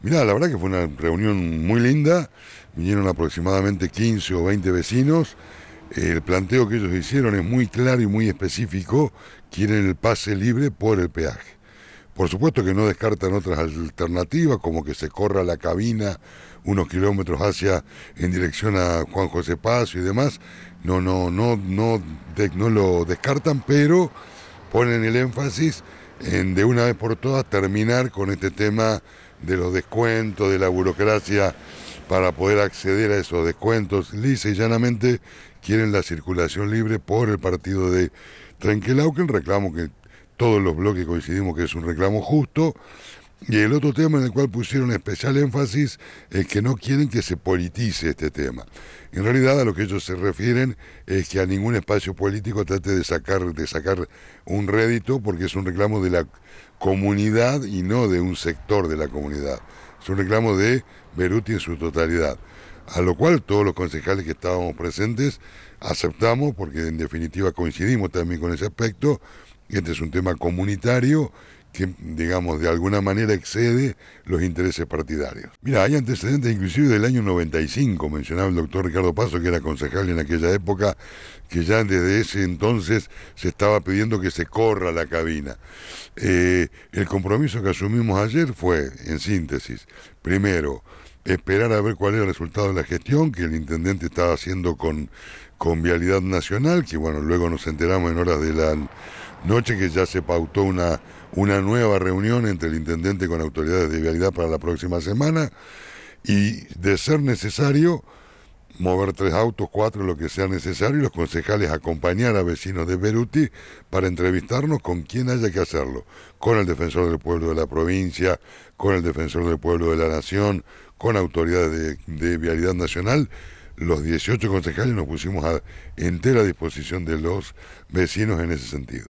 Mirá, la verdad que fue una reunión muy linda, vinieron aproximadamente 15 o 20 vecinos, el planteo que ellos hicieron es muy claro y muy específico, quieren el pase libre por el peaje. Por supuesto que no descartan otras alternativas, como que se corra la cabina unos kilómetros hacia en dirección a Juan José Paz y demás. No, no, no, no, no lo descartan, pero ponen el énfasis en, de una vez por todas terminar con este tema de los descuentos, de la burocracia para poder acceder a esos descuentos. Lisa y llanamente quieren la circulación libre por el partido de Trenquelau, que el reclamo que todos los bloques coincidimos que es un reclamo justo, y el otro tema en el cual pusieron especial énfasis es que no quieren que se politice este tema. En realidad a lo que ellos se refieren es que a ningún espacio político trate de sacar, de sacar un rédito porque es un reclamo de la comunidad y no de un sector de la comunidad. Es un reclamo de Beruti en su totalidad. A lo cual todos los concejales que estábamos presentes aceptamos porque en definitiva coincidimos también con ese aspecto. Este es un tema comunitario que, digamos, de alguna manera excede los intereses partidarios. Mira, hay antecedentes inclusive del año 95, mencionaba el doctor Ricardo Paso, que era concejal en aquella época, que ya desde ese entonces se estaba pidiendo que se corra la cabina. Eh, el compromiso que asumimos ayer fue, en síntesis, primero, esperar a ver cuál era el resultado de la gestión que el intendente estaba haciendo con, con Vialidad Nacional, que bueno, luego nos enteramos en horas de la noche que ya se pautó una, una nueva reunión entre el intendente con autoridades de vialidad para la próxima semana y de ser necesario mover tres autos, cuatro, lo que sea necesario, y los concejales acompañar a vecinos de Beruti para entrevistarnos con quien haya que hacerlo, con el defensor del pueblo de la provincia, con el defensor del pueblo de la nación, con autoridades de, de vialidad nacional. Los 18 concejales nos pusimos a entera disposición de los vecinos en ese sentido.